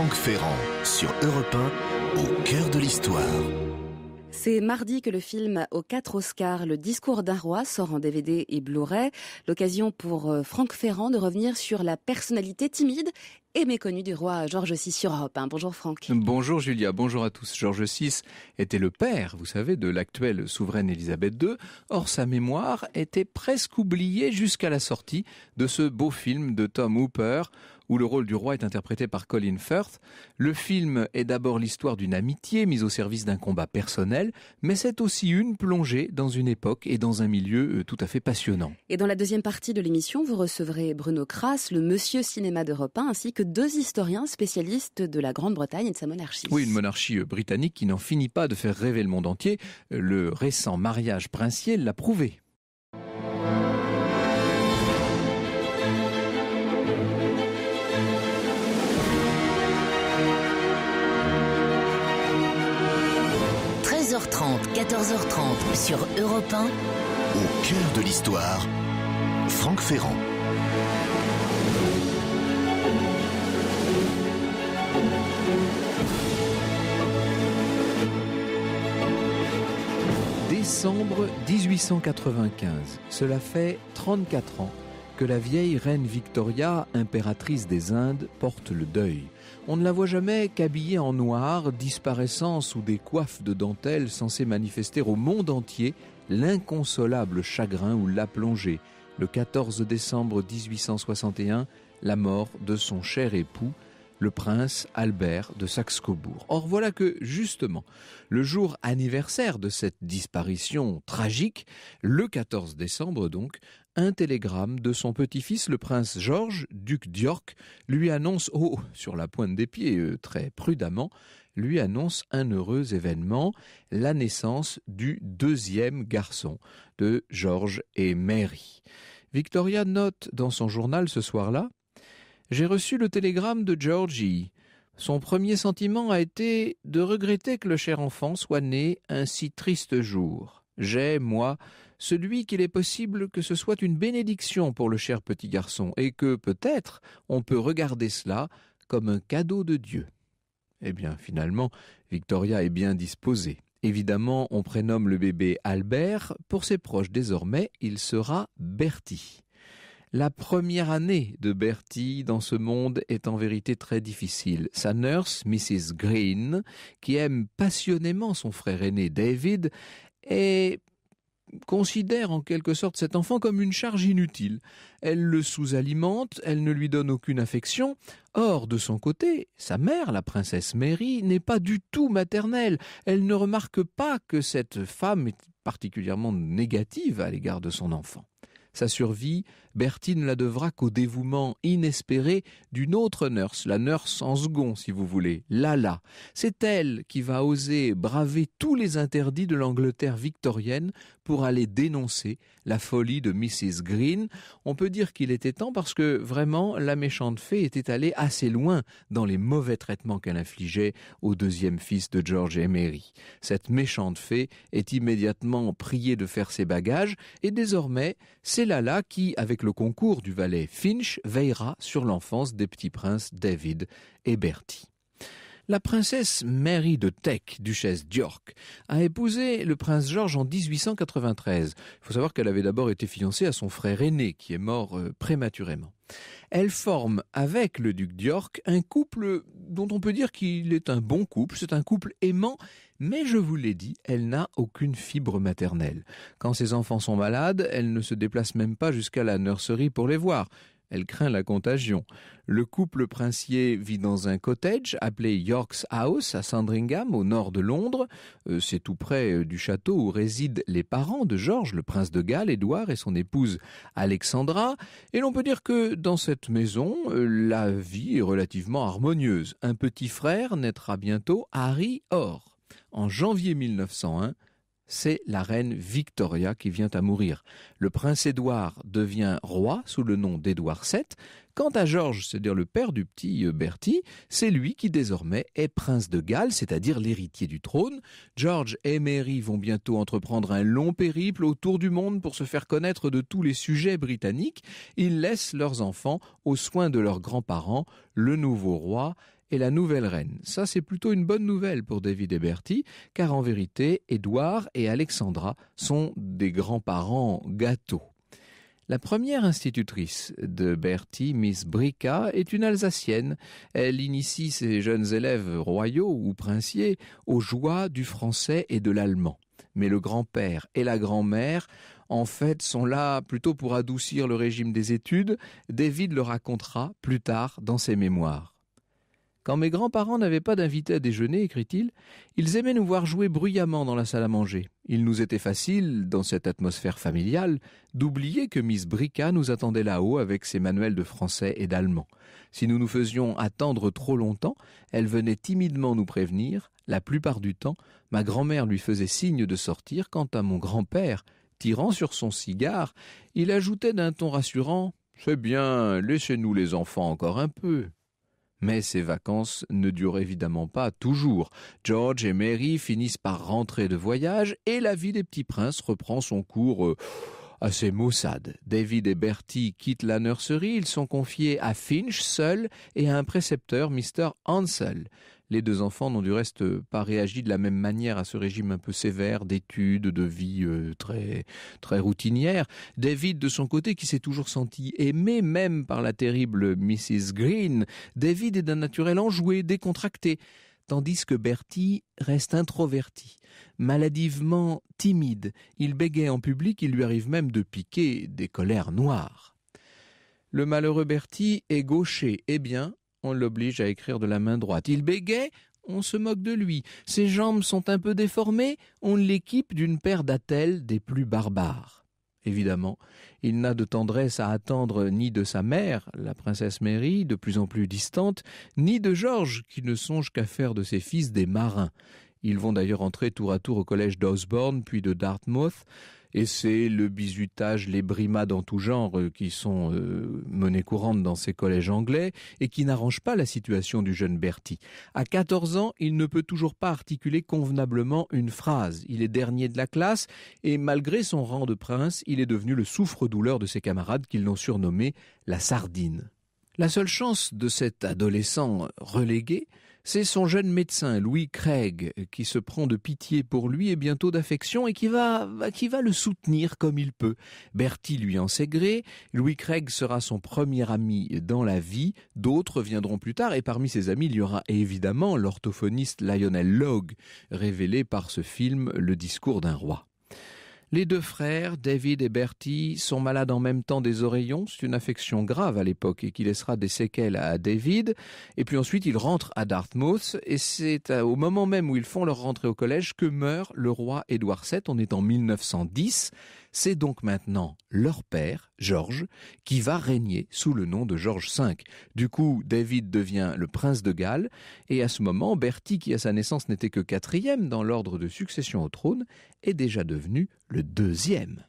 Franck Ferrand sur Europe 1, au cœur de l'histoire. C'est mardi que le film aux quatre Oscars, Le discours d'un roi, sort en DVD et Blu-ray. L'occasion pour euh, Franck Ferrand de revenir sur la personnalité timide et méconnue du roi Georges VI sur Europe. 1. Bonjour Franck. Bonjour Julia, bonjour à tous. Georges VI était le père, vous savez, de l'actuelle souveraine Elisabeth II. Or, sa mémoire était presque oubliée jusqu'à la sortie de ce beau film de Tom Hooper où le rôle du roi est interprété par Colin Firth. Le film est d'abord l'histoire d'une amitié mise au service d'un combat personnel, mais c'est aussi une plongée dans une époque et dans un milieu euh, tout à fait passionnant. Et dans la deuxième partie de l'émission, vous recevrez Bruno Kras, le monsieur cinéma d'Europe 1, ainsi que deux historiens spécialistes de la Grande-Bretagne et de sa monarchie. Oui, une monarchie euh, britannique qui n'en finit pas de faire rêver le monde entier. Euh, le récent mariage princier l'a prouvé. 14h30 sur Europe 1. Au cœur de l'histoire, Franck Ferrand. Décembre 1895, cela fait 34 ans que la vieille reine Victoria, impératrice des Indes, porte le deuil. On ne la voit jamais qu'habillée en noir, disparaissant sous des coiffes de dentelle censées manifester au monde entier l'inconsolable chagrin où l'a plongée, le 14 décembre 1861, la mort de son cher époux, le prince Albert de Saxe-Cobourg. Or voilà que, justement, le jour anniversaire de cette disparition tragique, le 14 décembre donc, un télégramme de son petit-fils, le prince George, duc d'York, lui annonce, oh, sur la pointe des pieds, euh, très prudemment, lui annonce un heureux événement, la naissance du deuxième garçon de George et Mary. Victoria note dans son journal ce soir-là, J'ai reçu le télégramme de Georgie. Son premier sentiment a été de regretter que le cher enfant soit né un si triste jour. J'ai, moi, celui qu'il est possible que ce soit une bénédiction pour le cher petit garçon, et que peut-être on peut regarder cela comme un cadeau de Dieu. Eh bien, finalement, Victoria est bien disposée. Évidemment, on prénomme le bébé Albert. Pour ses proches, désormais, il sera Bertie. La première année de Bertie dans ce monde est en vérité très difficile. Sa nurse, Mrs. Green, qui aime passionnément son frère aîné David, est considère en quelque sorte cet enfant comme une charge inutile. Elle le sous-alimente, elle ne lui donne aucune affection. Or, de son côté, sa mère, la princesse Mary, n'est pas du tout maternelle. Elle ne remarque pas que cette femme est particulièrement négative à l'égard de son enfant. Sa survie, Bertie ne la devra qu'au dévouement inespéré d'une autre nurse, la nurse en second si vous voulez, Lala. C'est elle qui va oser braver tous les interdits de l'Angleterre victorienne pour aller dénoncer la folie de Mrs. Green. On peut dire qu'il était temps parce que vraiment la méchante fée était allée assez loin dans les mauvais traitements qu'elle infligeait au deuxième fils de George et Mary. Cette méchante fée est immédiatement priée de faire ses bagages et désormais c'est Lala qui, avec le concours du valet Finch, veillera sur l'enfance des petits princes David et Bertie. La princesse Mary de Teck, duchesse d'York, a épousé le prince George en 1893. Il faut savoir qu'elle avait d'abord été fiancée à son frère aîné, qui est mort euh, prématurément. Elle forme avec le duc d'York un couple dont on peut dire qu'il est un bon couple, c'est un couple aimant, mais je vous l'ai dit, elle n'a aucune fibre maternelle. Quand ses enfants sont malades, elle ne se déplace même pas jusqu'à la nurserie pour les voir. Elle craint la contagion. Le couple princier vit dans un cottage appelé York's House à Sandringham, au nord de Londres. Euh, c'est tout près euh, du château où résident les parents de George, le prince de Galles, Édouard et son épouse Alexandra. Et l'on peut dire que dans cette maison, euh, la vie est relativement harmonieuse. Un petit frère naîtra bientôt, Harry or, En janvier 1901, c'est la reine Victoria qui vient à mourir. Le prince Édouard devient roi sous le nom d'Édouard VII. Quant à George, c'est-à-dire le père du petit euh, Bertie, c'est lui qui désormais est prince de Galles, c'est-à-dire l'héritier du trône. George et Mary vont bientôt entreprendre un long périple autour du monde pour se faire connaître de tous les sujets britanniques. Ils laissent leurs enfants aux soins de leurs grands-parents, le nouveau roi et la nouvelle reine. Ça, c'est plutôt une bonne nouvelle pour David et Bertie, car en vérité, Édouard et Alexandra sont des grands-parents gâteaux. La première institutrice de Bertie, Miss Brica, est une Alsacienne. Elle initie ses jeunes élèves royaux ou princiers aux joies du français et de l'allemand. Mais le grand-père et la grand-mère, en fait, sont là plutôt pour adoucir le régime des études. David le racontera plus tard dans ses mémoires. Quand mes grands-parents n'avaient pas d'invités à déjeuner, écrit-il, ils aimaient nous voir jouer bruyamment dans la salle à manger. Il nous était facile, dans cette atmosphère familiale, d'oublier que Miss Brica nous attendait là-haut avec ses manuels de français et d'allemand. Si nous nous faisions attendre trop longtemps, elle venait timidement nous prévenir. La plupart du temps, ma grand-mère lui faisait signe de sortir. Quant à mon grand-père, tirant sur son cigare, il ajoutait d'un ton rassurant C'est bien, laissez-nous les enfants encore un peu. Mais ces vacances ne durent évidemment pas toujours. George et Mary finissent par rentrer de voyage et la vie des petits princes reprend son cours. Euh, assez maussade. David et Bertie quittent la nurserie, ils sont confiés à Finch seul et à un précepteur, Mr. Hansel. Les deux enfants n'ont du reste euh, pas réagi de la même manière à ce régime un peu sévère d'études, de vie euh, très très routinière. David, de son côté, qui s'est toujours senti aimé, même par la terrible Mrs. Green, David est d'un naturel enjoué, décontracté tandis que Bertie reste introverti, maladivement timide. Il bégaye en public, il lui arrive même de piquer des colères noires. Le malheureux Bertie est gaucher, eh bien, on l'oblige à écrire de la main droite. Il bégaye, on se moque de lui. Ses jambes sont un peu déformées, on l'équipe d'une paire d'attelles des plus barbares. Évidemment, il n'a de tendresse à attendre ni de sa mère, la princesse Mary, de plus en plus distante, ni de Georges, qui ne songe qu'à faire de ses fils des marins. Ils vont d'ailleurs entrer tour à tour au collège d'Osborne, puis de Dartmouth et c'est le bizutage, les brimades en tout genre euh, qui sont euh, monnaie menées courantes dans ces collèges anglais et qui n'arrangent pas la situation du jeune Bertie. À 14 ans, il ne peut toujours pas articuler convenablement une phrase. Il est dernier de la classe et malgré son rang de prince, il est devenu le souffre-douleur de ses camarades qui l'ont surnommé la sardine. La seule chance de cet adolescent relégué, c'est son jeune médecin, Louis Craig, qui se prend de pitié pour lui et bientôt d'affection et qui va, qui va le soutenir comme il peut. Bertie lui en sait gré. Louis Craig sera son premier ami dans la vie. D'autres viendront plus tard et parmi ses amis, il y aura évidemment l'orthophoniste Lionel Logue, révélé par ce film Le discours d'un roi. Les deux frères, David et Bertie, sont malades en même temps des oreillons. C'est une affection grave à l'époque et qui laissera des séquelles à David. Et puis ensuite, ils rentrent à Dartmouth et c'est euh, au moment même où ils font leur rentrée au collège que meurt le roi Édouard VII. On est en 1910. C'est donc maintenant leur père, Georges, qui va régner sous le nom de Georges V. Du coup, David devient le prince de Galles, et à ce moment, Bertie, qui à sa naissance n'était que quatrième dans l'ordre de succession au trône, est déjà devenu le deuxième.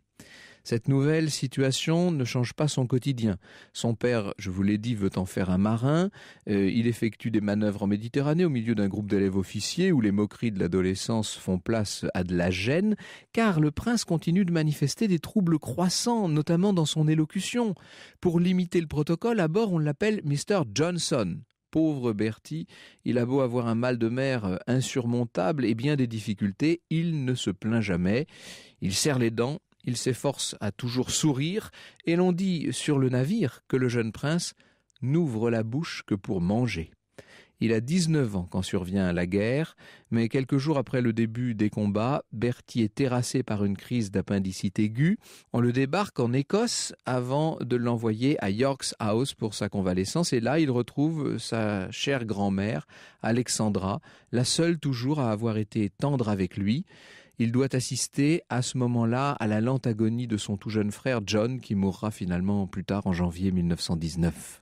Cette nouvelle situation ne change pas son quotidien. Son père, je vous l'ai dit, veut en faire un marin. Euh, il effectue des manœuvres en Méditerranée au milieu d'un groupe d'élèves officiers où les moqueries de l'adolescence font place à de la gêne, car le prince continue de manifester des troubles croissants, notamment dans son élocution. Pour limiter le protocole, à bord on l'appelle Mr. Johnson pauvre Bertie, il a beau avoir un mal de mer insurmontable et bien des difficultés, il ne se plaint jamais. Il serre les dents il s'efforce à toujours sourire, et l'on dit sur le navire que le jeune prince n'ouvre la bouche que pour manger. Il a 19 ans quand survient la guerre, mais quelques jours après le début des combats, Bertie est terrassé par une crise d'appendicite aiguë. On le débarque en Écosse avant de l'envoyer à York's House pour sa convalescence et là il retrouve sa chère grand-mère, Alexandra, la seule toujours à avoir été tendre avec lui. Il doit assister à ce moment-là à la lente agonie de son tout jeune frère John qui mourra finalement plus tard en janvier 1919.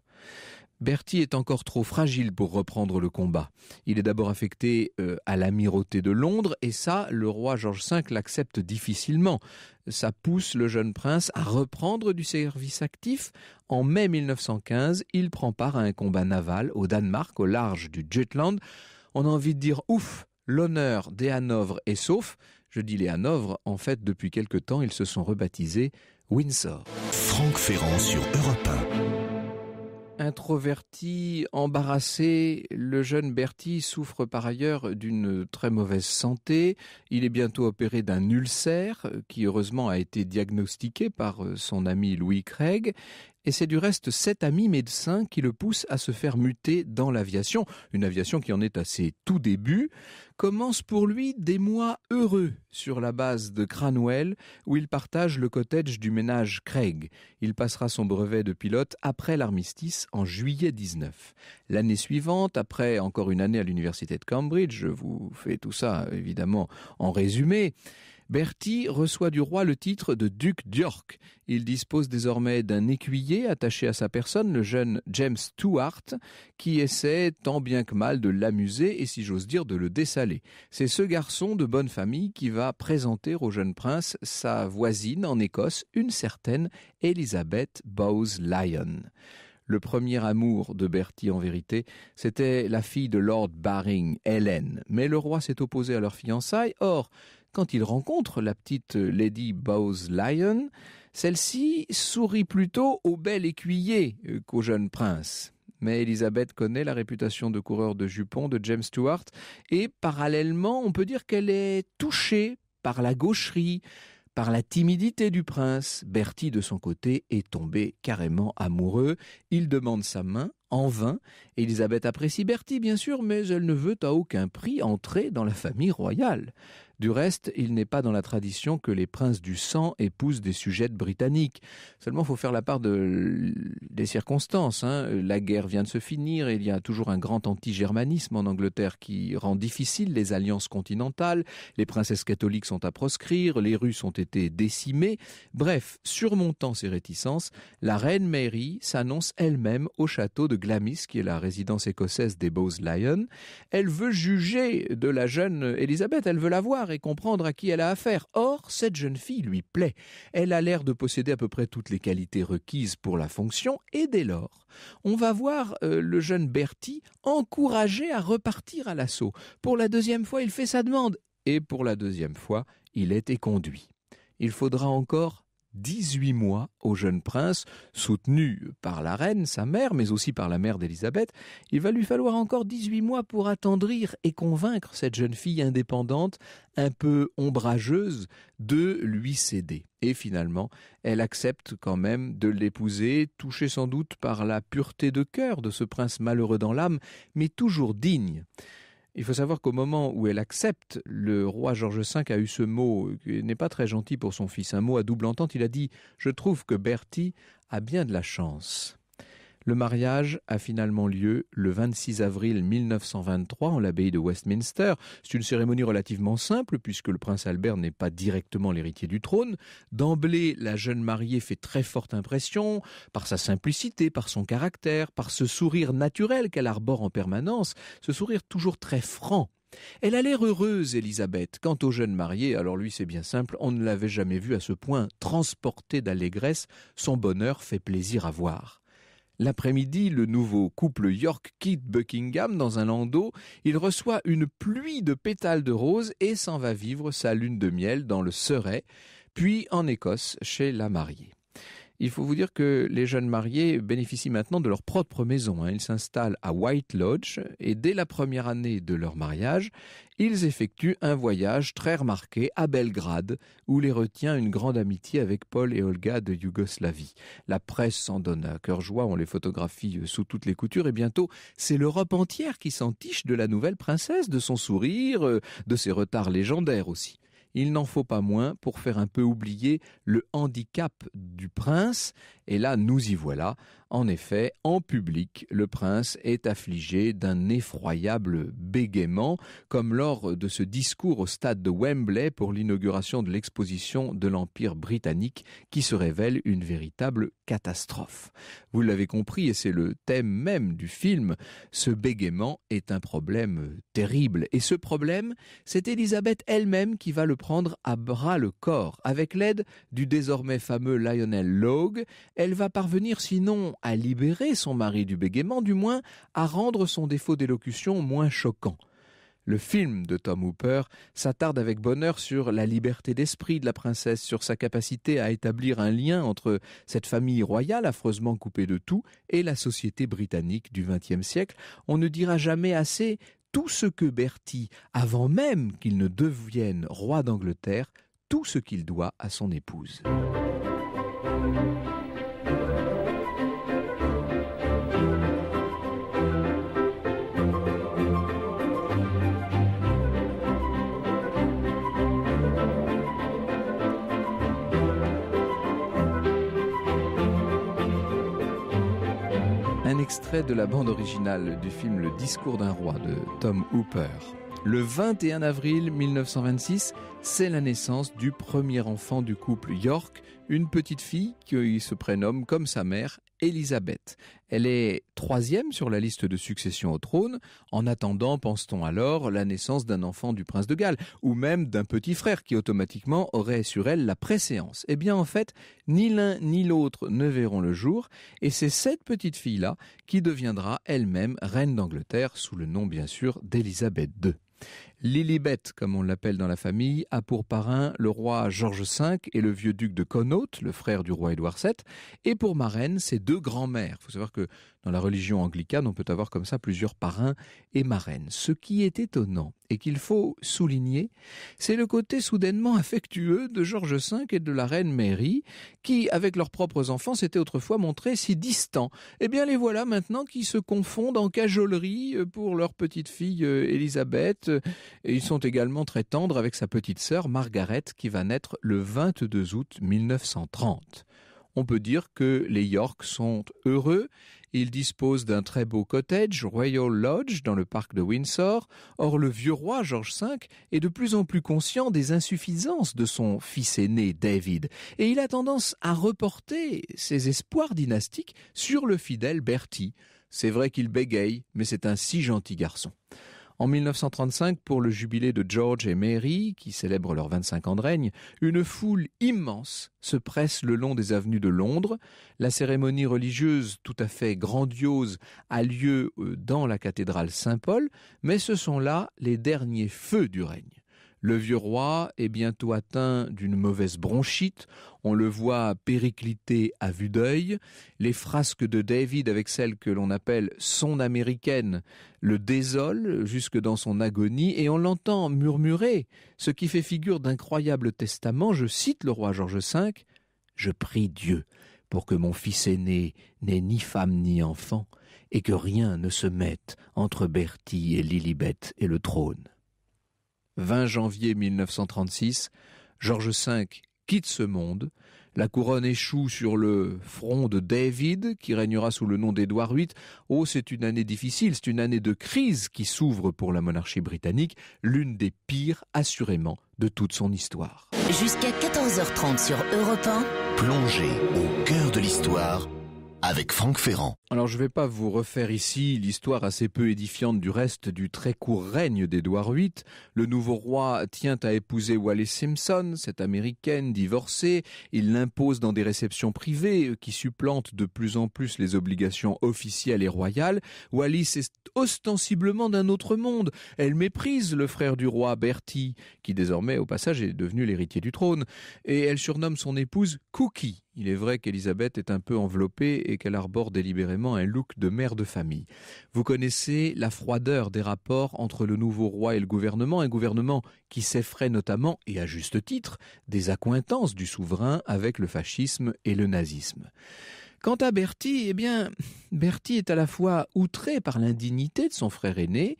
Bertie est encore trop fragile pour reprendre le combat. Il est d'abord affecté euh, à l'amirauté de Londres et ça, le roi George V l'accepte difficilement. Ça pousse le jeune prince à reprendre du service actif. En mai 1915, il prend part à un combat naval au Danemark, au large du Jutland. On a envie de dire ouf, l'honneur des Hanovres est sauf, je dis les Hanovres, en fait, depuis quelque temps, ils se sont rebaptisés Windsor. Franck Ferrand sur Europe Introverti, embarrassé, le jeune Bertie souffre par ailleurs d'une très mauvaise santé. Il est bientôt opéré d'un ulcère qui heureusement a été diagnostiqué par euh, son ami Louis Craig et c'est du reste cet ami médecin qui le pousse à se faire muter dans l'aviation, une aviation qui en est à ses tout débuts, commence pour lui des mois heureux sur la base de Cranwell, où il partage le cottage du ménage Craig. Il passera son brevet de pilote après l'armistice en juillet 19. L'année suivante, après encore une année à l'université de Cambridge, je vous fais tout ça évidemment en résumé, Bertie reçoit du roi le titre de duc d'York. Il dispose désormais d'un écuyer attaché à sa personne, le jeune James Stuart, qui essaie tant bien que mal de l'amuser et si j'ose dire de le dessaler. C'est ce garçon de bonne famille qui va présenter au jeune prince sa voisine en Écosse, une certaine Elizabeth Bowes Lyon. Le premier amour de Bertie en vérité, c'était la fille de Lord Baring, Helen. Mais le roi s'est opposé à leur fiançailles. Or, quand il rencontre la petite euh, Lady Bowes Lyon, celle-ci sourit plutôt au bel écuyer euh, qu'au jeune prince. Mais Elisabeth connaît la réputation de coureur de jupons de James Stewart et parallèlement, on peut dire qu'elle est touchée par la gaucherie, par la timidité du prince. Bertie, de son côté, est tombé carrément amoureux. Il demande sa main, en vain. Elisabeth apprécie Bertie, bien sûr, mais elle ne veut à aucun prix entrer dans la famille royale. Du reste, il n'est pas dans la tradition que les princes du sang épousent des sujettes britanniques. Seulement, il faut faire la part des circonstances. Hein. La guerre vient de se finir, et il y a toujours un grand anti-germanisme en Angleterre qui rend difficile les alliances continentales, les princesses catholiques sont à proscrire, les Russes ont été décimées. Bref, surmontant ces réticences, la reine Mary s'annonce elle-même au château de Glamis, qui est la résidence écossaise des Bowes Lions. Elle veut juger de la jeune Elisabeth, elle veut la voir, et comprendre à qui elle a affaire. Or, cette jeune fille lui plaît. Elle a l'air de posséder à peu près toutes les qualités requises pour la fonction, et dès lors, on va voir euh, le jeune Bertie encouragé à repartir à l'assaut. Pour la deuxième fois, il fait sa demande, et pour la deuxième fois, il est éconduit. Il faudra encore 18 mois au jeune prince, soutenu par la reine, sa mère, mais aussi par la mère d'Élisabeth. Il va lui falloir encore 18 mois pour attendrir et convaincre cette jeune fille indépendante, un peu ombrageuse, de lui céder. Et finalement, elle accepte quand même de l'épouser, touchée sans doute par la pureté de cœur de ce prince malheureux dans l'âme, mais toujours digne. Il faut savoir qu'au moment où elle accepte, le roi George V a eu ce mot qui euh, n'est pas très gentil pour son fils, un mot à double entente. Il a dit Je trouve que Bertie a bien de la chance. Le mariage a finalement lieu le 26 avril 1923 en l'abbaye de Westminster. C'est une cérémonie relativement simple puisque le prince Albert n'est pas directement l'héritier du trône. D'emblée, la jeune mariée fait très forte impression par sa simplicité, par son caractère, par ce sourire naturel qu'elle arbore en permanence, ce sourire toujours très franc. Elle a l'air heureuse, Elisabeth. Quant au jeune marié, alors lui c'est bien simple, on ne l'avait jamais vu à ce point transporté d'allégresse, son bonheur fait plaisir à voir. L'après-midi, le nouveau couple York quitte Buckingham dans un landau. Il reçoit une pluie de pétales de roses et s'en va vivre sa lune de miel dans le Surrey, puis en Écosse chez la mariée. Il faut vous dire que les jeunes mariés bénéficient maintenant de leur propre maison. Hein. Ils s'installent à White Lodge et dès la première année de leur mariage, ils effectuent un voyage très remarqué à Belgrade où les retient une grande amitié avec Paul et Olga de Yougoslavie. La presse s'en donne à cœur joie, on les photographie euh, sous toutes les coutures et bientôt c'est l'Europe entière qui s'entiche de la nouvelle princesse, de son sourire, euh, de ses retards légendaires aussi il n'en faut pas moins pour faire un peu oublier le handicap du prince. Et là, nous y voilà en effet, en public, le prince est affligé d'un effroyable bégaiement, comme lors de ce discours au stade de Wembley pour l'inauguration de l'exposition de l'Empire britannique qui se révèle une véritable catastrophe. Vous l'avez compris, et c'est le thème même du film, ce bégaiement est un problème terrible. Et ce problème, c'est Elisabeth elle-même qui va le prendre à bras le corps. Avec l'aide du désormais fameux Lionel Logue, elle va parvenir sinon à libérer son mari du bégaiement, du moins à rendre son défaut d'élocution moins choquant. Le film de Tom Hooper s'attarde avec bonheur sur la liberté d'esprit de la princesse, sur sa capacité à établir un lien entre cette famille royale affreusement coupée de tout et la société britannique du XXe siècle. On ne dira jamais assez tout ce que Bertie, avant même qu'il ne devienne roi d'Angleterre, tout ce qu'il doit à son épouse. extrait de la bande originale du film Le discours d'un roi de Tom Hooper. Le 21 avril 1926, c'est la naissance du premier enfant du couple York, une petite fille qui se prénomme comme sa mère Élisabeth. Elle est troisième sur la liste de succession au trône, en attendant, pense-t-on alors, la naissance d'un enfant du prince de Galles, ou même d'un petit frère qui automatiquement aurait sur elle la préséance. Eh bien en fait, ni l'un ni l'autre ne verront le jour, et c'est cette petite fille-là qui deviendra elle-même reine d'Angleterre sous le nom bien sûr d'Élisabeth II. Lilibet, comme on l'appelle dans la famille, a pour parrain le roi George V et le vieux duc de Connaught, le frère du roi Édouard VII, et pour marraine ses deux grands-mères. Il faut savoir que dans la religion anglicane, on peut avoir comme ça plusieurs parrains et marraines. Ce qui est étonnant et qu'il faut souligner, c'est le côté soudainement affectueux de George V et de la reine Mary, qui, avec leurs propres enfants, s'étaient autrefois montrés si distants. Eh bien, les voilà maintenant qui se confondent en cajolerie euh, pour leur petite fille euh, Élisabeth ils sont également très tendres avec sa petite sœur Margaret qui va naître le 22 août 1930. On peut dire que les York sont heureux. Ils disposent d'un très beau cottage, Royal Lodge, dans le parc de Windsor. Or, le vieux roi George V est de plus en plus conscient des insuffisances de son fils aîné David, et il a tendance à reporter ses espoirs dynastiques sur le fidèle Bertie. C'est vrai qu'il bégaye, mais c'est un si gentil garçon. En 1935, pour le jubilé de George et Mary, qui célèbrent leurs 25 ans de règne, une foule immense se presse le long des avenues de Londres. La cérémonie religieuse tout à fait grandiose a lieu euh, dans la cathédrale Saint-Paul, mais ce sont là les derniers feux du règne. Le vieux roi est bientôt atteint d'une mauvaise bronchite, on le voit péricliter à vue d'œil, les frasques de David avec celles que l'on appelle son américaine le désolent jusque dans son agonie et on l'entend murmurer, ce qui fait figure d'incroyable testament, je cite le roi George V, je prie Dieu pour que mon fils aîné n'ait ni femme ni enfant, et que rien ne se mette entre Bertie et Lilibet et le trône. 20 janvier 1936, George V quitte ce monde, la couronne échoue sur le front de David, qui régnera sous le nom d'Édouard VIII. Oh, c'est une année difficile, c'est une année de crise qui s'ouvre pour la monarchie britannique, l'une des pires, assurément, de toute son histoire. Jusqu'à 14h30 sur Europe 1, plongée au cœur de l'histoire avec Franck Ferrand. Alors je ne vais pas vous refaire ici l'histoire assez peu édifiante du reste du très court règne d'Édouard VIII. Le nouveau roi tient à épouser Wallis Simpson, cette américaine divorcée. Il l'impose dans des réceptions privées euh, qui supplantent de plus en plus les obligations officielles et royales. Wallis est ostensiblement d'un autre monde. Elle méprise le frère du roi Bertie, qui désormais au passage est devenu l'héritier du trône, et elle surnomme son épouse Cookie il est vrai qu'Elisabeth est un peu enveloppée et qu'elle arbore délibérément un look de mère de famille. Vous connaissez la froideur des rapports entre le nouveau roi et le gouvernement, un gouvernement qui s'effraie notamment, et à juste titre, des accointances du souverain avec le fascisme et le nazisme. Quant à Bertie, eh bien, Bertie est à la fois outré par l'indignité de son frère aîné,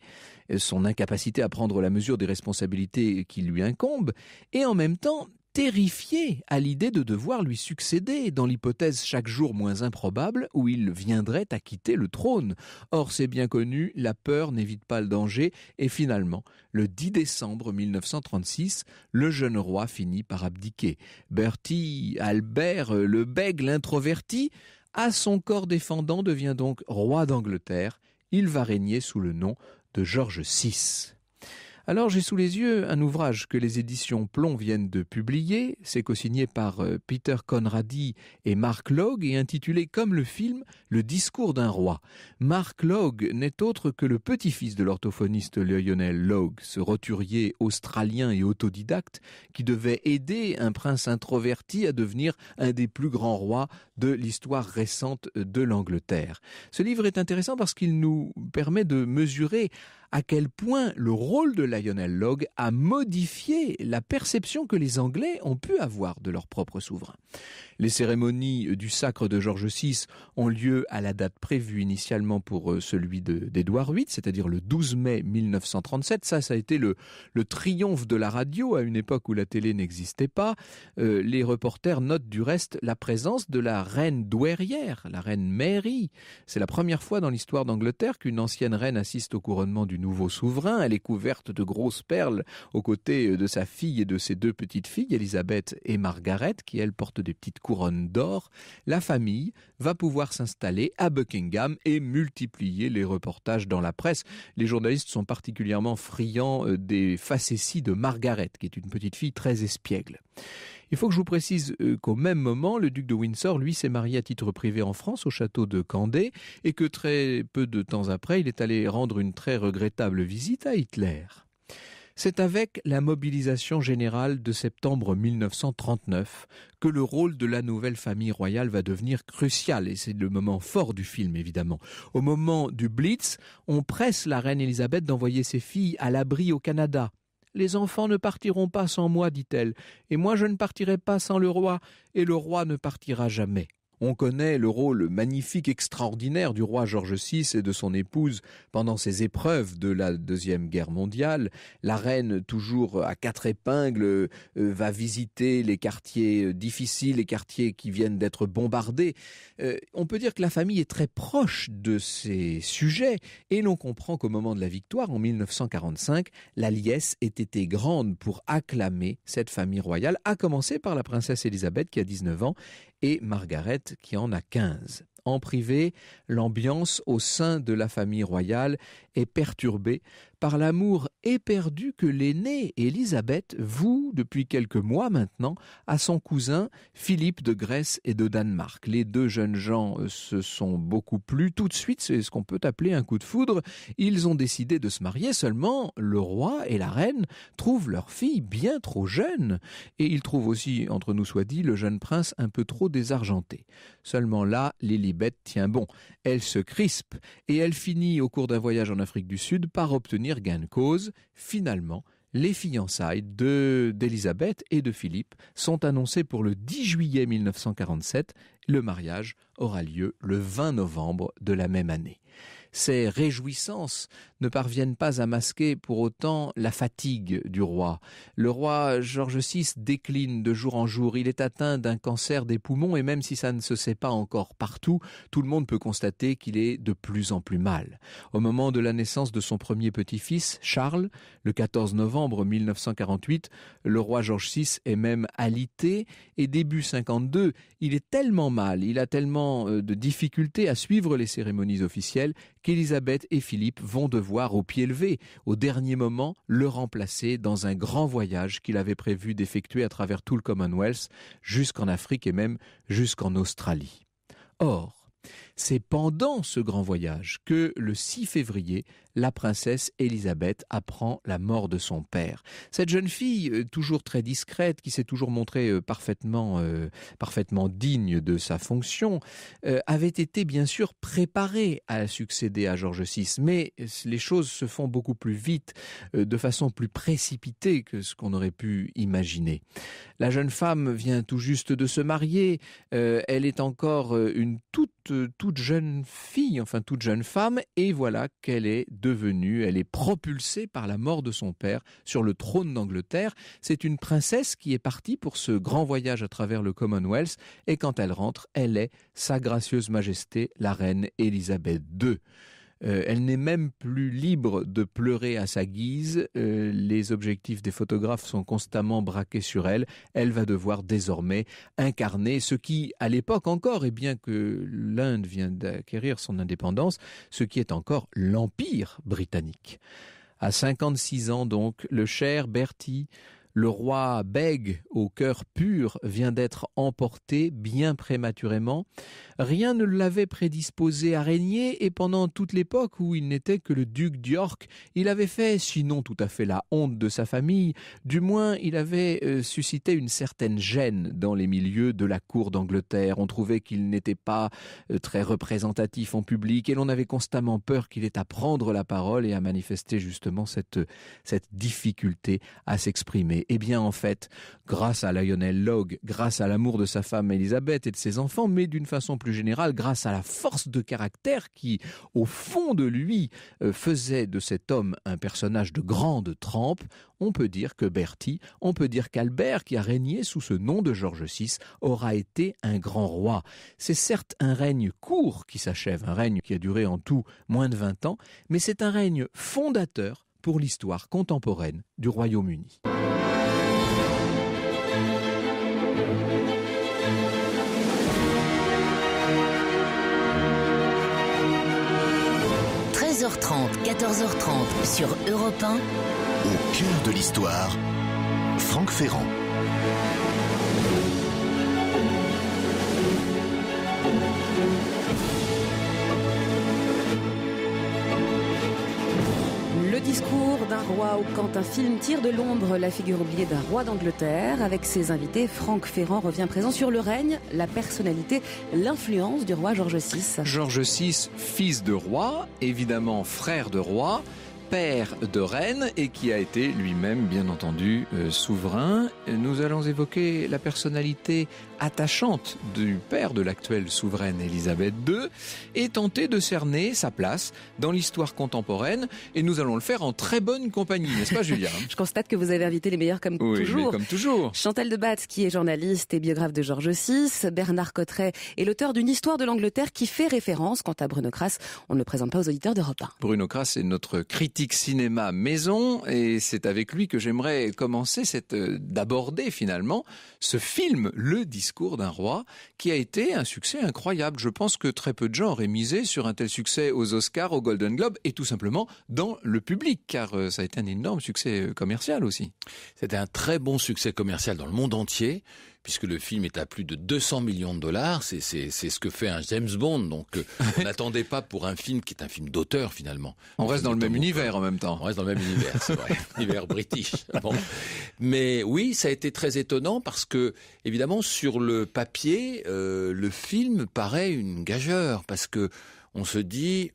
son incapacité à prendre la mesure des responsabilités qui lui incombent, et en même temps terrifié à l'idée de devoir lui succéder, dans l'hypothèse chaque jour moins improbable où il viendrait à quitter le trône. Or, c'est bien connu, la peur n'évite pas le danger, et finalement, le 10 décembre 1936, le jeune roi finit par abdiquer. Bertie, Albert, le bègue, introverti, à son corps défendant devient donc roi d'Angleterre. Il va régner sous le nom de George VI. Alors j'ai sous les yeux un ouvrage que les éditions Plomb viennent de publier, c'est co-signé par euh, Peter Conradi et Mark Logg et intitulé comme le film Le discours d'un roi. Mark Logg n'est autre que le petit-fils de l'orthophoniste Lionel Logg, ce roturier australien et autodidacte qui devait aider un prince introverti à devenir un des plus grands rois de l'histoire récente de l'Angleterre. Ce livre est intéressant parce qu'il nous permet de mesurer à quel point le rôle de Lionel Logg a modifié la perception que les Anglais ont pu avoir de leur propre souverain. Les cérémonies du sacre de George VI ont lieu à la date prévue initialement pour euh, celui d'Édouard VIII, c'est-à-dire le 12 mai 1937. Ça, ça a été le, triomphe de la radio à une époque où la télé n'existait pas. Euh, les reporters notent du reste la présence de la reine douairière, la reine Mary. C'est la première fois dans l'histoire d'Angleterre qu'une ancienne reine assiste au couronnement du nouveau souverain. Elle est couverte de grosses perles aux côtés de sa fille et de ses deux petites filles, Elisabeth et Margaret, qui elles portent des petites couronnes d'or. La famille va pouvoir s'installer à Buckingham et multiplier les reportages dans la presse. Les journalistes sont particulièrement friands euh, des facéties de Margaret, qui est une petite fille très espiègle. Il faut que je vous précise euh, qu'au même moment, le duc de Windsor, lui, s'est marié à titre privé en France, au château de Candé, et que très peu de temps après, il est allé rendre une très regrettable visite à Hitler. C'est avec la mobilisation générale de septembre 1939 que le rôle de la nouvelle famille royale va devenir crucial, et c'est le moment fort du film évidemment. Au moment du Blitz, on presse la reine Elisabeth d'envoyer ses filles à l'abri au Canada. Les enfants ne partiront pas sans moi, dit-elle, et moi je ne partirai pas sans le roi, et le roi ne partira jamais. On connaît le rôle magnifique, extraordinaire du roi George VI et de son épouse pendant ces épreuves de la Deuxième Guerre mondiale. La reine, toujours à quatre épingles, euh, va visiter les quartiers euh, difficiles, les quartiers qui viennent d'être bombardés. Euh, on peut dire que la famille est très proche de ces sujets et l'on comprend qu'au moment de la victoire, en 1945, la liesse ait été grande pour acclamer cette famille royale, à commencer par la princesse Elisabeth qui a 19 ans et Margaret qui en a 15. En privé, l'ambiance au sein de la famille royale est perturbée par l'amour éperdu que l'aînée Elisabeth voue depuis quelques mois maintenant à son cousin Philippe de Grèce et de Danemark. Les deux jeunes gens euh, se sont beaucoup plu tout de suite, c'est ce qu'on peut appeler un coup de foudre. Ils ont décidé de se marier, seulement le roi et la reine trouvent leur fille bien trop jeune et ils trouvent aussi, entre nous soit dit, le jeune prince un peu trop désargenté. Seulement là, Lilibet tient bon. Elle se crispe et elle finit au cours d'un voyage en Afrique du Sud par obtenir gain de cause. Finalement, les fiançailles d'Élisabeth et de Philippe sont annoncées pour le 10 juillet 1947. Le mariage aura lieu le 20 novembre de la même année ces réjouissances ne parviennent pas à masquer pour autant la fatigue du roi. Le roi George VI décline de jour en jour. Il est atteint d'un cancer des poumons et même si ça ne se sait pas encore partout, tout le monde peut constater qu'il est de plus en plus mal. Au moment de la naissance de son premier petit-fils, Charles, le 14 novembre 1948, le roi George VI est même alité et début 52, il est tellement mal, il a tellement euh, de difficultés à suivre les cérémonies officielles qu'Elisabeth et Philippe vont devoir au pied levé, au dernier moment, le remplacer dans un grand voyage qu'il avait prévu d'effectuer à travers tout le Commonwealth, jusqu'en Afrique et même jusqu'en Australie. Or, c'est pendant ce grand voyage que, le 6 février, la princesse Élisabeth apprend la mort de son père. Cette jeune fille, euh, toujours très discrète, qui s'est toujours montrée euh, parfaitement, euh, parfaitement digne de sa fonction, avait été bien sûr préparée à succéder à George VI, mais les choses se font beaucoup plus vite, de façon plus précipitée que ce qu'on aurait pu imaginer. La jeune femme vient tout juste de se marier, elle est encore une toute, toute toute jeune fille, enfin toute jeune femme, et voilà qu'elle est devenue, elle est propulsée par la mort de son père sur le trône d'Angleterre. C'est une princesse qui est partie pour ce grand voyage à travers le Commonwealth, et quand elle rentre, elle est Sa Gracieuse Majesté, la reine Élisabeth II. Euh, elle n'est même plus libre de pleurer à sa guise. Euh, les objectifs des photographes sont constamment braqués sur elle. Elle va devoir désormais incarner ce qui, à l'époque encore, et bien que l'Inde vient d'acquérir son indépendance, ce qui est encore l'empire britannique. À 56 ans donc, le cher Bertie le roi Bègue, au cœur pur, vient d'être emporté bien prématurément. Rien ne l'avait prédisposé à régner et pendant toute l'époque où il n'était que le duc d'York, il avait fait, sinon tout à fait la honte de sa famille, du moins il avait euh, suscité une certaine gêne dans les milieux de la cour d'Angleterre. On trouvait qu'il n'était pas euh, très représentatif en public et l'on avait constamment peur qu'il ait à prendre la parole et à manifester justement cette, cette difficulté à s'exprimer. Et eh bien, en fait, grâce à Lionel Log, grâce à l'amour de sa femme Elisabeth et de ses enfants, mais d'une façon plus générale, grâce à la force de caractère qui, au fond de lui, euh, faisait de cet homme un personnage de grande trempe, on peut dire que Bertie, on peut dire qu'Albert, qui a régné sous ce nom de Georges VI, aura été un grand roi. C'est certes un règne court qui s'achève, un règne qui a duré en tout moins de 20 ans, mais c'est un règne fondateur pour l'histoire contemporaine du Royaume-Uni. 14h30 sur Europe 1. Au cœur de l'histoire, Franck Ferrand. discours d'un roi ou quand un film tire de l'ombre la figure oubliée d'un roi d'Angleterre. Avec ses invités, Franck Ferrand revient présent sur le règne, la personnalité, l'influence du roi George VI. George VI, fils de roi, évidemment frère de roi père de reine et qui a été lui-même, bien entendu, euh, souverain. Nous allons évoquer la personnalité attachante du père de l'actuelle souveraine Elisabeth II et tenter de cerner sa place dans l'histoire contemporaine. Et nous allons le faire en très bonne compagnie, n'est-ce pas, Julien Je constate que vous avez invité les meilleurs comme oui, toujours. comme toujours. Chantal qui est journaliste et biographe de Georges VI, Bernard Cotteret est l'auteur d'une histoire de l'Angleterre qui fait référence, quant à Bruno Crass, on ne le présente pas aux auditeurs d'Europe 1. Bruno Crass est notre critique cinéma maison et c'est avec lui que j'aimerais commencer cette euh, d'aborder finalement ce film Le discours d'un roi qui a été un succès incroyable. Je pense que très peu de gens auraient misé sur un tel succès aux Oscars, aux Golden Globe et tout simplement dans le public car euh, ça a été un énorme succès euh, commercial aussi. C'était un très bon succès commercial dans le monde entier puisque le film est à plus de 200 millions de dollars. C'est ce que fait un James Bond. Donc, euh, on n'attendait pas pour un film qui est un film d'auteur finalement. On reste dans le même univers en même temps. On reste dans le même univers, c'est vrai. univers british. Mais oui, ça a été très étonnant parce que, évidemment, sur le papier, euh, le film paraît une gageure parce que on se dit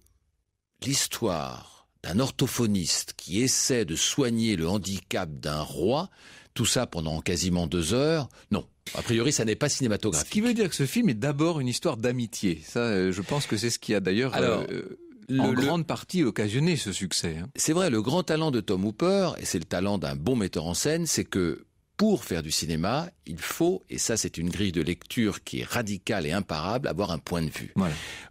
l'histoire d'un orthophoniste qui essaie de soigner le handicap d'un roi, tout ça pendant quasiment deux heures, non. A priori, ça n'est pas cinématographique. Ce qui veut dire que ce film est d'abord une histoire d'amitié. Ça, euh, je pense que c'est ce qui a d'ailleurs... Euh, euh, en grande partie occasionné ce succès. Hein. C'est vrai, le grand talent de Tom Hooper, et c'est le talent d'un bon metteur en scène, c'est que pour faire du cinéma, il faut, et ça c'est une grille de lecture qui est radicale et imparable, avoir un point de vue.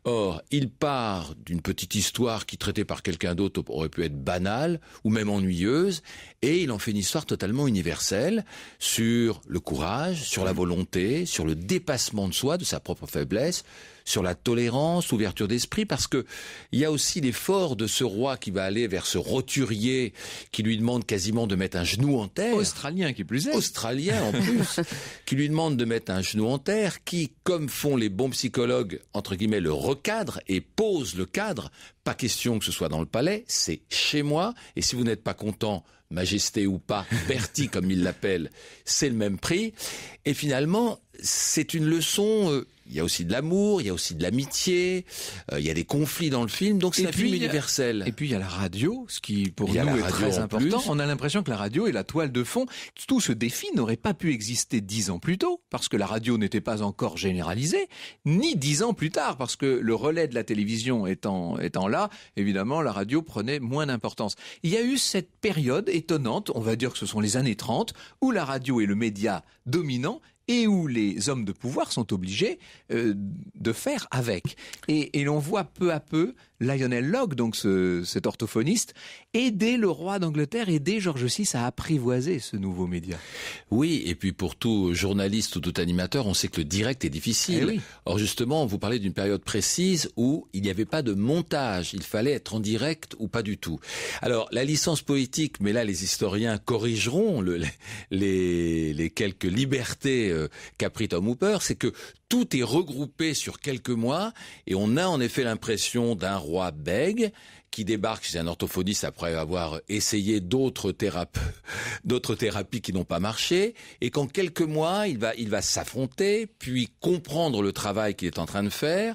Or, il part d'une petite histoire qui traitée par quelqu'un d'autre aurait pu être banale ou même ennuyeuse, et il en fait une histoire totalement universelle sur le courage, sur la volonté, sur le dépassement de soi, de sa propre faiblesse, sur la tolérance, ouverture d'esprit, parce que il y a aussi l'effort de ce roi qui va aller vers ce roturier qui lui demande quasiment de mettre un genou en terre. Australien qui plus est. Australien en plus. qui lui demande de mettre un genou en terre, qui, comme font les bons psychologues, entre guillemets, le recadre et pose le cadre. Pas question que ce soit dans le palais, c'est chez moi. Et si vous n'êtes pas content, majesté ou pas, Bertie comme il l'appelle, c'est le même prix. Et finalement, c'est une leçon. Euh, il y a aussi de l'amour, il y a aussi de l'amitié, euh, il y a des conflits dans le film, donc c'est un film universel. Et puis il y a la radio, ce qui pour nous est très important. On a l'impression que la radio est la toile de fond. Tout ce défi n'aurait pas pu exister dix ans plus tôt, parce que la radio n'était pas encore généralisée, ni dix ans plus tard, parce que le relais de la télévision étant, étant là, évidemment, la radio prenait moins d'importance. Il y a eu cette période, et étonnante, on va dire que ce sont les années 30, où la radio est le média dominant et où les hommes de pouvoir sont obligés euh, de faire avec. Et, et l'on voit peu à peu Lionel Locke, donc cet orthophoniste, aidait le roi d'Angleterre, aidait George VI à apprivoiser ce nouveau média. Oui, et puis pour tout journaliste ou tout animateur, on sait que le direct est difficile. Eh Or justement, vous parlez d'une période précise où il n'y avait pas de montage, il fallait être en direct ou pas du tout. Alors la licence politique, mais là les historiens corrigeront les, les, quelques libertés euh, qu'a pris Tom Hooper, c'est que tout est regroupé sur quelques mois et on a en effet l'impression d'un roi bègue qui débarque chez un orthophoniste après avoir essayé d'autres thérapies qui n'ont pas marché et qu'en quelques mois, il va, il va s'affronter, puis comprendre le travail qu'il est en train de faire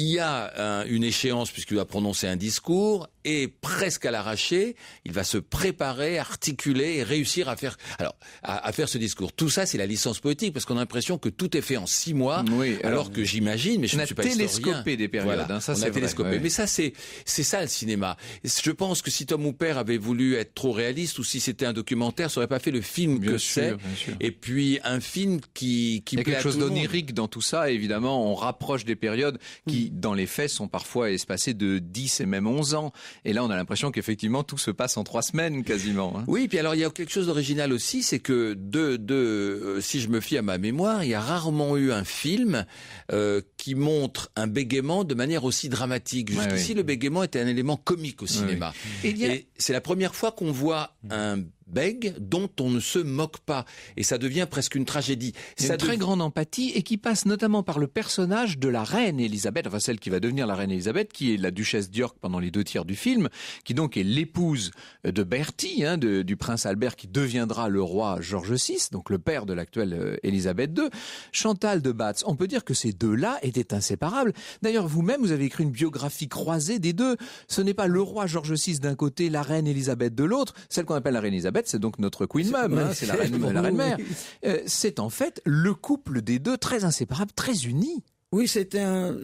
il y a une échéance puisqu'il va prononcer un discours et presque à l'arraché, il va se préparer, articuler et réussir à faire alors à, faire ce discours. Tout ça, c'est la licence poétique parce qu'on a l'impression que tout est fait en six mois, alors, que j'imagine, mais je ne suis pas télescopé des périodes. Hein, on a télescopé, mais ça c'est c'est ça le cinéma. Je pense que si Tom Hooper avait voulu être trop réaliste ou si c'était un documentaire, ça aurait pas fait le film que c'est. Et puis un film qui qui il y a quelque chose d'onirique dans tout ça. Évidemment, on rapproche des périodes qui, mm. dans les faits, sont parfois espacées de 10 et même 11 ans. Et là, on a l'impression qu'effectivement, tout se passe en trois semaines quasiment. Hein. Oui, puis alors il y a quelque chose d'original aussi, c'est que de, de euh, si je me fie à ma mémoire, il y a rarement eu un film euh, qui montre un bégaiement de manière aussi dramatique. Jusqu'ici, le bégaiement était un élément comique au cinéma. et c'est la première fois qu'on voit un bègue dont on ne se moque pas. Et ça devient presque une tragédie. C'est une très grande empathie et qui passe notamment par le personnage de la reine Elisabeth, enfin celle qui va devenir la reine Elisabeth, qui est la duchesse d'York pendant les deux tiers du film, qui donc est l'épouse de Bertie, hein, du prince Albert qui deviendra le roi George VI, donc le père de l'actuelle euh, Elisabeth II. Chantal de Batz, on peut dire que ces deux-là étaient inséparables. D'ailleurs, vous-même, vous avez écrit une biographie croisée des deux. Ce n'est pas le roi George VI d'un côté, la reine Elisabeth de l'autre, celle qu'on appelle la reine Elisabeth c'est donc notre Queen Mum, hein, c'est la reine, mère. Euh, c'est en fait le couple des deux très inséparables, très unis. Oui, c'était un.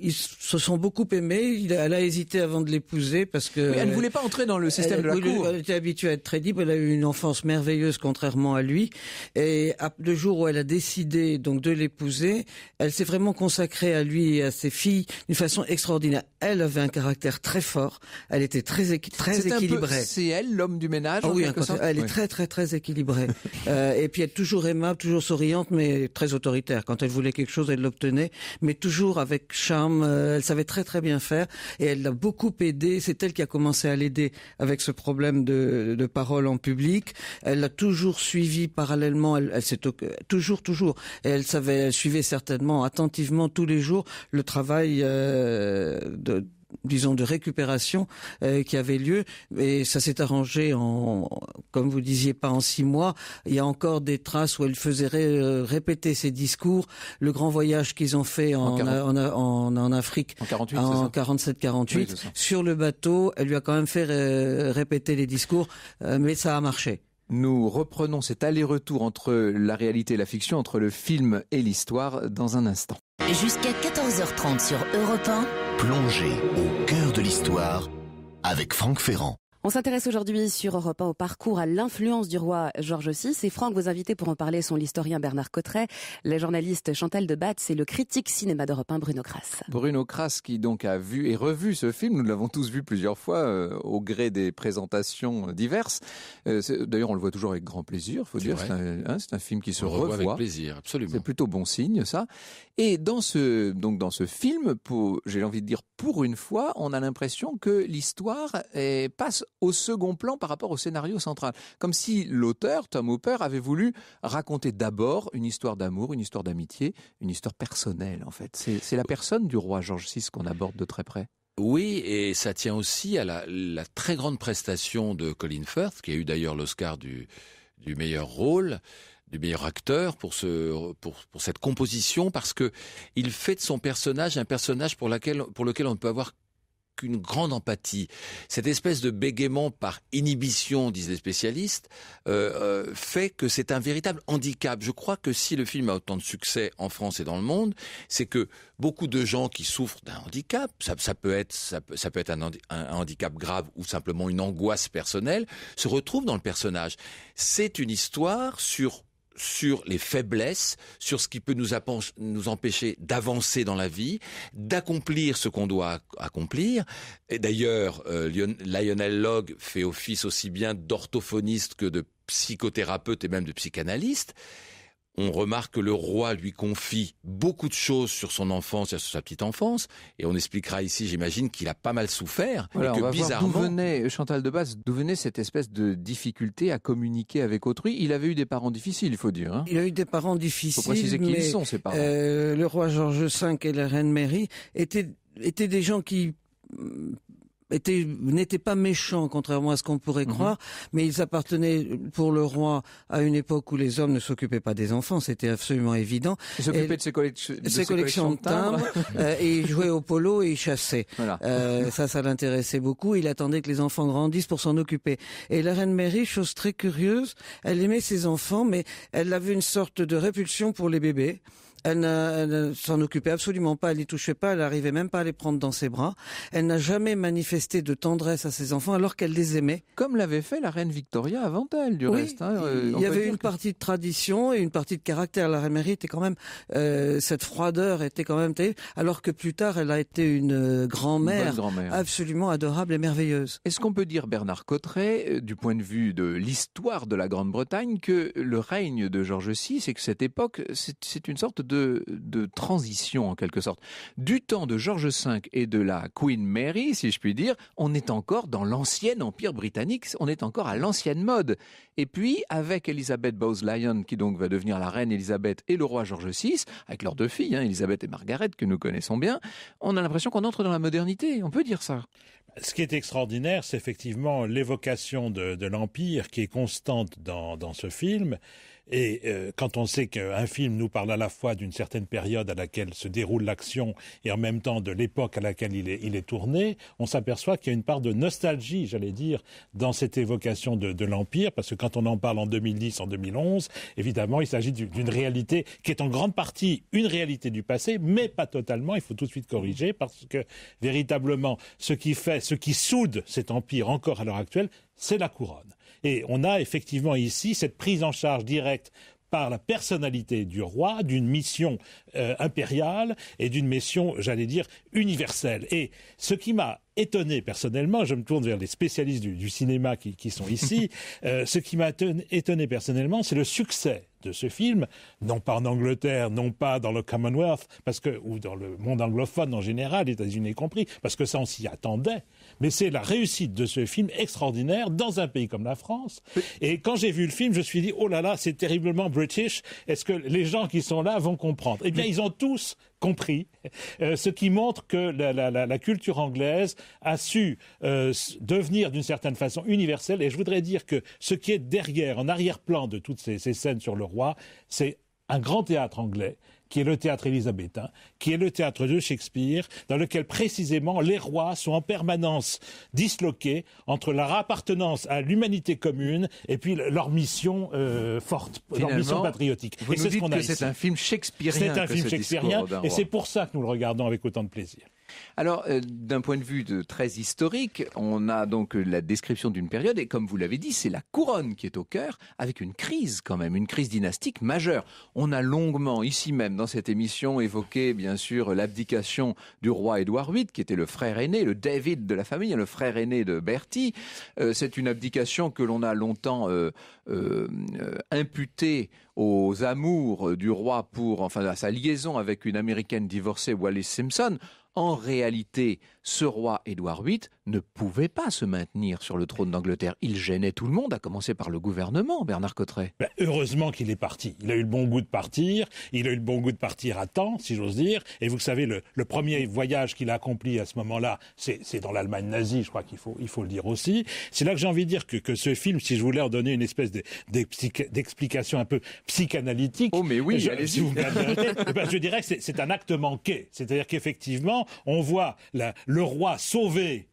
Ils se sont beaucoup aimés. Elle a hésité avant de l'épouser parce que. elle ne voulait pas entrer dans le système de la cour. Elle était habituée à être très libre. Elle a eu une enfance merveilleuse, contrairement à lui. Et le jour où elle a décidé donc de l'épouser, elle s'est vraiment consacrée à lui et à ses filles d'une façon extraordinaire. Elle avait un caractère très fort. Elle était très très équilibrée. C'est elle l'homme du ménage. Ah oui, elle est très très très équilibrée. Euh, et puis elle est toujours aimable, toujours souriante, mais très autoritaire. Quand elle voulait quelque chose, elle l'obtenait mais toujours avec charme. Euh, elle savait très très bien faire et elle l'a beaucoup aidé. C'est elle qui a commencé à l'aider avec ce problème de, de parole en public. Elle l'a toujours suivi parallèlement. Elle, s'est toujours toujours. elle savait, elle suivait certainement attentivement tous les jours le travail euh, de disons de récupération euh, qui avait lieu et ça s'est arrangé en comme vous disiez pas en six mois il y a encore des traces où elle faisait euh, répéter ses discours le grand voyage qu'ils ont fait en en, en, Afrique en 48 en 47 48 sur le bateau elle lui a quand même fait répéter les discours euh, mais ça a marché nous reprenons cet aller-retour entre la réalité et la fiction, entre le film et l'histoire, dans un instant. Jusqu'à 14h30 sur Europe 1. Plongée au cœur de l'histoire avec Franck Ferrand. On s'intéresse aujourd'hui sur Europe 1 au parcours, à l'influence du roi Georges VI. Et Franck, vos invités pour en parler sont l'historien Bernard Cotteret, la journaliste Chantal Debatz et le critique cinéma d'Europe 1 Bruno Kras. Bruno Kras qui donc a vu et revu ce film. Nous l'avons tous vu plusieurs fois euh, au gré des présentations diverses. Euh, d'ailleurs, on le voit toujours avec grand plaisir, faut dire. Hein, c'est un, film qui se revoit. Avec plaisir, absolument. C'est plutôt bon signe, ça. Et dans ce, donc dans ce film, j'ai envie de dire pour une fois, on a l'impression que l'histoire eh, passe au second plan par rapport au scénario central. Comme si l'auteur, Tom Hooper, avait voulu raconter d'abord une histoire d'amour, une histoire d'amitié, une histoire personnelle en fait. C'est la personne du roi George VI qu'on aborde de très près. Oui, et ça tient aussi à la, très grande prestation de Colin Firth, qui a eu d'ailleurs l'Oscar du, meilleur rôle, du meilleur acteur pour ce pour, cette composition parce que il fait de son personnage un personnage pour laquelle pour lequel on ne peut avoir une grande empathie. Cette espèce de bégaiement par inhibition, disent les spécialistes, euh, euh, fait que c'est un véritable handicap. Je crois que si le film a autant de succès en France et dans le monde, c'est que beaucoup de gens qui souffrent d'un handicap, ça, peut être, ça peut, être un, handicap grave ou simplement une angoisse personnelle, se retrouvent dans le personnage. C'est une histoire sur sur les faiblesses, sur ce qui peut nous, empêcher d'avancer dans la vie, d'accomplir ce qu'on doit accomplir. Et d'ailleurs, euh, Lionel Logg fait office aussi bien d'orthophoniste que de psychothérapeute et même de psychanalyste on remarque que le roi lui confie beaucoup de choses sur son enfance et sur sa petite enfance, et on expliquera ici, j'imagine, qu'il a pas mal souffert, voilà, bizarrement... D'où venait, euh, Chantal de Basse, d'où venait cette espèce de difficulté à communiquer avec autrui Il avait eu des parents difficiles, il faut dire. Hein. il a eu des parents difficiles, faut préciser qui sont, ces parents. Euh, le roi George V et la reine Mary étaient, étaient des gens qui n'étaient pas méchants, contrairement à ce qu'on pourrait mhm. croire, mais ils appartenaient pour le roi à une époque où les hommes ne s'occupaient pas des enfants, c'était absolument évident. Ils s'occupaient de ses, collections de, timbres, euh, et ils au polo et ils chassaient. Euh, ça, ça l'intéressait beaucoup. Il attendait que les enfants grandissent pour s'en occuper. Et la reine Mary, chose très curieuse, elle aimait ses enfants, mais elle avait une sorte de répulsion pour les bébés. Elle ne s'en occupait absolument pas, elle les touchait pas, elle n'arrivait même pas à les prendre dans ses bras. Elle n'a jamais manifesté de tendresse à ses enfants alors qu'elle les aimait. Comme l'avait fait la reine Victoria avant elle, du reste. Hein, euh, il y avait une partie de tradition et une partie de caractère. La reine et était quand même euh, cette froideur était quand même alors que plus tard elle a été une euh, grand-mère absolument adorable et merveilleuse. Est-ce qu'on peut dire Bernard Cotteret, du point de vue de l'histoire de la Grande-Bretagne, que le règne de George VI et que cette époque, c'est une sorte de de, transition en quelque sorte. Du temps de George V et de la Queen Mary, si je puis dire, on est encore dans l'ancien empire britannique, on est encore à l'ancienne mode. Et puis, avec Elizabeth Bowes-Lyon, qui donc va devenir la reine Elizabeth et le roi George VI, avec leurs deux filles, hein, Elizabeth et Margaret, que nous connaissons bien, on a l'impression qu'on entre dans la modernité, on peut dire ça. Ce qui est extraordinaire, c'est effectivement l'évocation de, l'Empire qui est constante dans ce film, et euh, quand on sait qu'un film nous parle à la fois d'une certaine période à laquelle se déroule l'action et en même temps de l'époque à laquelle il est, tourné, on s'aperçoit qu'il y a une part de nostalgie, j'allais dire, dans cette évocation de, de l'Empire, parce que quand on en parle en 2010, en 2011, évidemment, il s'agit d'une réalité qui est en grande partie une réalité du passé, mais pas totalement, il faut tout de suite corriger, parce que véritablement, ce qui fait, ce qui soude cet empire encore à l'heure actuelle, c'est la couronne. Et on a effectivement ici cette prise en charge directe par la personnalité du roi, d'une mission euh, impériale et d'une mission, j'allais dire, universelle. Et ce qui m'a étonné personnellement, je me tourne vers les spécialistes du, cinéma qui, sont ici, euh, ce qui m'a étonné personnellement, c'est le succès de ce film, non pas en Angleterre, non pas dans le Commonwealth, parce que, ou dans le monde anglophone en général, États-Unis compris, parce que ça on s'y attendait, mais c'est la réussite de ce film extraordinaire dans un pays comme la France. Et quand j'ai vu le film, je me suis dit, oh là là, c'est terriblement british. Est-ce que les gens qui sont là vont comprendre Eh bien, ils ont tous compris, euh, ce qui montre que la, culture anglaise a su euh, devenir d'une certaine façon universelle. Et je voudrais dire que ce qui est derrière, en arrière-plan de toutes ces scènes sur le roi, c'est un grand théâtre anglais qui est le théâtre élisabétain, hein, qui est le théâtre de Shakespeare, dans lequel précisément les rois sont en permanence disloqués entre leur appartenance à l'humanité commune et puis leur mission euh, forte, leur mission patriotique. Vous et dites que c'est un film shakespearien. C'est un film shakespearien, et c'est pour ça que nous le regardons avec autant de plaisir. Alors, euh, d'un point de vue très historique, on a donc la description d'une période, et comme vous l'avez dit, c'est la couronne qui est au cœur, avec une crise quand même, une crise dynastique majeure. On a longuement, ici même, dans cette émission, évoqué, bien sûr, l'abdication du roi Édouard VIII, qui était le frère aîné, le David de la famille, le frère aîné de Bertie. Euh, c'est une abdication que l'on a longtemps euh, imputée aux amours du roi pour, enfin, à sa liaison avec une américaine divorcée, Wallis Simpson. En réalité, ce roi Édouard VIII ne pouvait pas se maintenir sur le trône d'Angleterre. Il gênait tout le monde, à commencer par le gouvernement, Bernard Cotteret. Ben, heureusement qu'il est parti. Il a eu le bon goût de partir. Il a eu le bon goût de partir à temps, si j'ose dire. Et vous savez, le, premier voyage qu'il a accompli à ce moment-là, c'est dans l'Allemagne nazie, je crois qu'il faut, il faut le dire aussi. C'est là que j'ai envie de dire que, ce film, si je voulais en donner une espèce d'explication un peu psychanalytique. Oh, mais oui, je, eh ben, je dirais que c'est un acte manqué. C'est-à-dire qu'effectivement, on voit le roi sauvé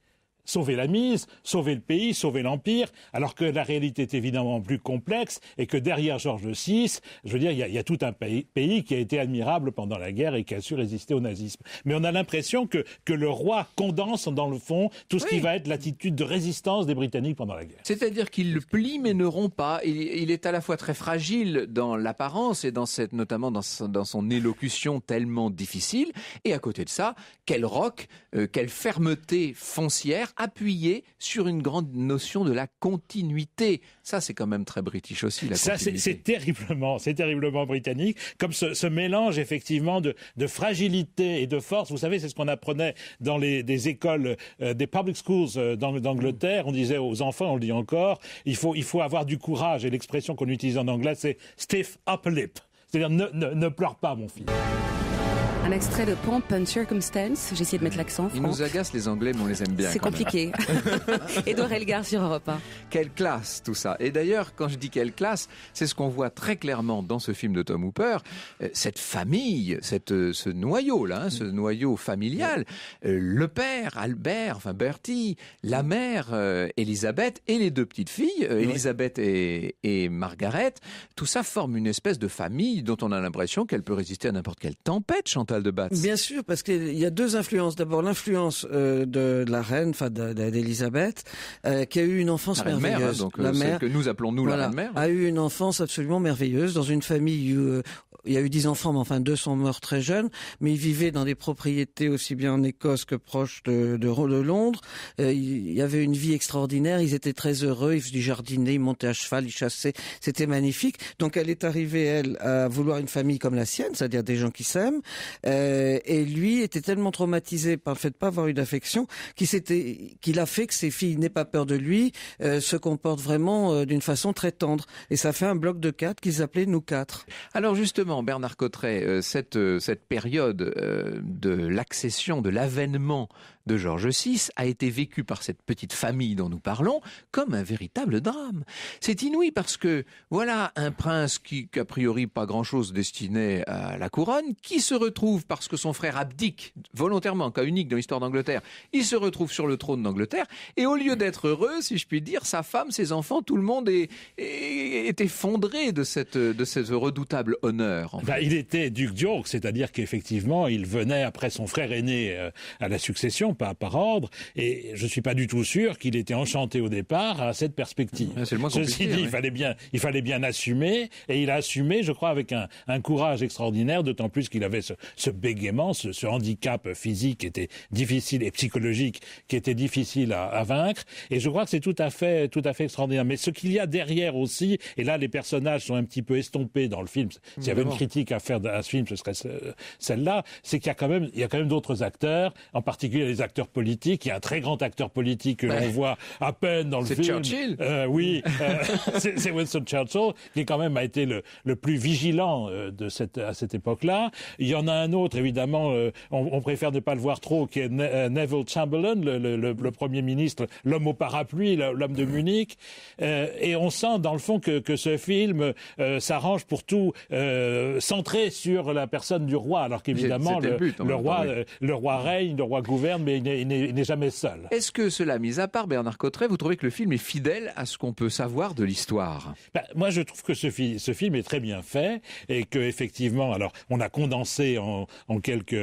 sauver la mise, sauver le pays, sauver l'Empire, alors que la réalité est évidemment plus complexe et que derrière Georges VI, je veux dire, il y, a, tout un pays, pays, qui a été admirable pendant la guerre et qui a su résister au nazisme. Mais on a l'impression que, que le roi condense dans le fond tout ce qui va être l'attitude de résistance des Britanniques pendant la guerre. C'est-à-dire qu'il plie mais ne rompt pas. Il, est à la fois très fragile dans l'apparence et dans cette, notamment dans son, élocution tellement difficile. Et à côté de ça, quel roc, euh, quelle fermeté foncière appuyer sur une grande notion de la continuité. Ça, c'est quand même très british aussi. La Ça, c'est terriblement, c'est terriblement britannique. Comme ce, mélange effectivement de, fragilité et de force. Vous savez, c'est ce qu'on apprenait dans les écoles, euh, des public schools euh, d'Angleterre. On disait aux enfants, on le dit encore, il faut il faut avoir du courage. Et l'expression qu'on utilise en anglais, c'est stiff upper lip. C'est-à-dire ne pleure pas, mon fils. Un extrait de Pomp and Circumstance. J'ai essayé de mettre l'accent. Ils nous agacent les Anglais, mais on les aime bien. C'est compliqué. Edouard Elgar sur Europe 1. Quelle classe tout ça. Et d'ailleurs, quand je dis quelle classe, c'est ce qu'on voit très clairement dans ce film de Tom Hooper. Euh, cette famille, cette, euh, ce noyau-là, hein, ce noyau familial. Euh, le père, Albert, enfin Bertie, la mère, Elisabeth, et les deux petites filles, Elisabeth et, et Margaret. Tout ça forme une espèce de famille dont on a l'impression qu'elle peut résister à n'importe quelle tempête, Chantal Bien sûr, parce qu'il y a deux influences. D'abord, l'influence euh, de, la reine, enfin d'Élisabeth, euh, qui a eu une enfance la hein, merveilleuse. Mère, donc, la euh, mère, que nous appelons nous la reine mère, a eu une enfance absolument merveilleuse dans une famille il y a eu dix enfants, mais enfin deux sont morts très jeunes. Mais ils vivaient dans des propriétés aussi bien en Écosse que proche de, Londres. Euh, il y avait une vie extraordinaire. Ils étaient très heureux. Ils du jardinaient, ils montaient à cheval, ils chassaient. C'était magnifique. Donc elle est arrivée elle à vouloir une famille comme la sienne, c'est-à-dire des gens qui s'aiment. Euh, et lui était tellement traumatisé par le fait de pas avoir eu d'affection qu'il a fait que ses filles n'aient pas peur de lui, euh, se comportent vraiment d'une façon très tendre. Et ça fait un bloc de quatre qu'ils appelaient nous quatre. Alors justement Bernard Cotteret, euh, euh, cette période euh, de l'accession, de l'avènement de Georges VI a été vécu par cette petite famille dont nous parlons comme un véritable drame. C'est inouï parce que voilà un prince qui, a priori pas grand chose destiné à la couronne, qui se retrouve parce que son frère abdique volontairement, cas unique dans l'histoire d'Angleterre, il se retrouve sur le trône d'Angleterre et au lieu d'être heureux, si je puis dire, sa femme, ses enfants, tout le monde est, effondré de cette, de ce redoutable honneur. Ben, il était duc d'York, c'est-à-dire qu'effectivement, il venait après son frère aîné euh, à la succession pas par ordre, et je suis pas du tout sûr qu'il était enchanté au départ à cette perspective. Ah, c'est Ceci dit, il fallait bien, il fallait bien assumer, et il a assumé, je crois, avec un, courage extraordinaire, d'autant plus qu'il avait ce, bégaiement, ce, handicap physique qui était difficile et psychologique, qui était difficile à, vaincre. Et je crois que c'est tout à fait, tout à fait extraordinaire. Mais ce qu'il y a derrière aussi, et là les personnages sont un petit peu estompés dans le film. S'il y avait une critique à faire à ce film, ce serait celle-là. C'est qu'il y a quand même, il y a quand même d'autres acteurs, en particulier les Acteur acteurs politiques. Il y a un très grand acteur politique que l'on voit à peine dans le film. Euh, euh, c'est Churchill Oui, c'est Winston Churchill qui quand même a été le, le plus vigilant euh, de cette, à cette époque-là. Il y en a un autre, évidemment, on, préfère ne pas le voir trop, qui est Neville Chamberlain, le, Premier ministre, l'homme au parapluie, l'homme de Munich. et on sent dans le fond que, ce film s'arrange pour tout centré sur la personne du roi, alors qu'évidemment, le, roi, le roi règne, le roi gouverne, il n'est jamais seul. Est-ce que cela, mis à part Bernard Cotteret, vous trouvez que le film est fidèle à ce qu'on peut savoir de l'histoire ben, Moi, je trouve que ce, film est très bien fait et qu'effectivement, alors, on a condensé en, quelques,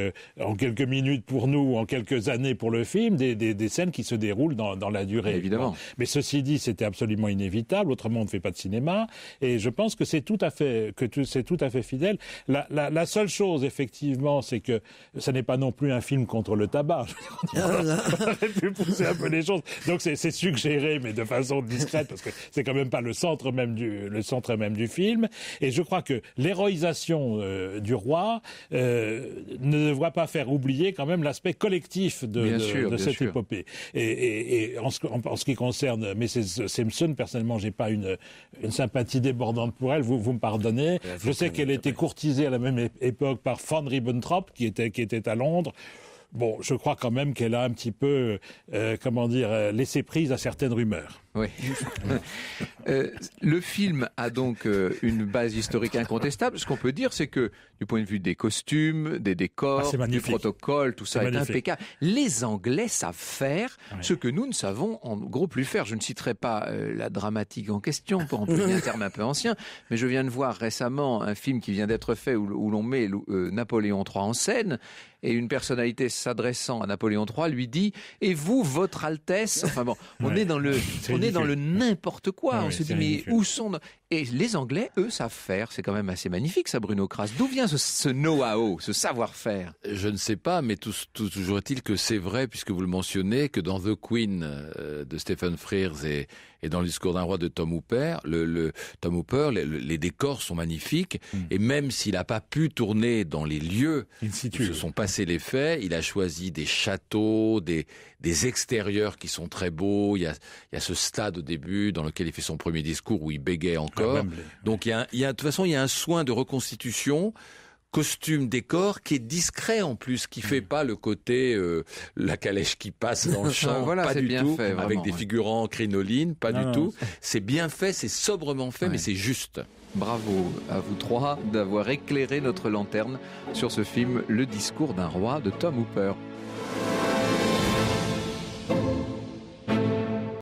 minutes pour nous, en quelques années pour le film, des, scènes qui se déroulent dans, la durée. évidemment. Mais ceci dit, c'était absolument inévitable. Autrement, on ne fait pas de cinéma. Et je pense que c'est tout à fait que c'est tout à fait fidèle. La, la seule chose, effectivement, c'est que ça n'est pas non plus un film contre le tabac. pu pousser un peu les choses. Donc c'est suggéré, mais de façon discrète, parce que c'est quand même pas le centre même du le centre même du film. Et je crois que l'héroïsation euh, du roi euh, ne doit pas faire oublier quand même l'aspect collectif de, de, cette épopée. Et, et, et en, ce, en, ce, qui concerne Mrs Simpson, personnellement, j'ai pas une une sympathie débordante pour elle. Vous vous me pardonnez. Euh, je sais qu'elle était courtisée à la même époque par Van Ribbentrop, qui était qui était à Londres bon, je crois quand même qu'elle a un petit peu, euh, comment dire, euh, laissé prise à certaines rumeurs. Oui. Euh, le film a donc une base historique incontestable. Ce qu'on peut dire, c'est que du point de vue des costumes, des décors, ah, du protocole, tout ça est, impeccable. Les Anglais savent faire ce que nous ne savons en gros plus faire. Je ne citerai pas la dramatique en question pour employer un terme un peu ancien, mais je viens de voir récemment un film qui vient d'être fait où, où l'on met Napoléon III en scène et une personnalité s'adressant à Napoléon III, lui dit Et vous, votre Altesse Enfin bon, on est dans le, on est dans le n'importe quoi. on se dit Mais où sont Et les Anglais, eux, savent faire. C'est quand même assez magnifique, ça, Bruno Kras. D'où vient ce, know-how, ce savoir-faire Je ne sais pas, mais tout, toujours est-il que c'est vrai, puisque vous le mentionnez, que dans The Queen euh, de Stephen Frears et et dans le discours d'un roi de Tom Hooper, Tom Hooper, les, décors sont magnifiques. Mm. Et même s'il n'a pas pu tourner dans les lieux où se sont passés les faits, il a choisi des châteaux, des, extérieurs qui sont très beaux. Il y, a, ce stade au début dans lequel il fait son premier discours où il bégait encore. Donc il y, a, il y a, de toute façon, il y a un soin de reconstitution costume décor qui est discret en plus, qui fait mm. pas le côté euh, la calèche qui passe dans le champ, voilà, pas du bien tout, fait, avec des figurants en crinoline, pas du tout. C'est bien fait, c'est sobrement fait, mais c'est juste. Bravo à vous trois d'avoir éclairé notre lanterne sur ce film Le discours d'un roi de Tom Hooper.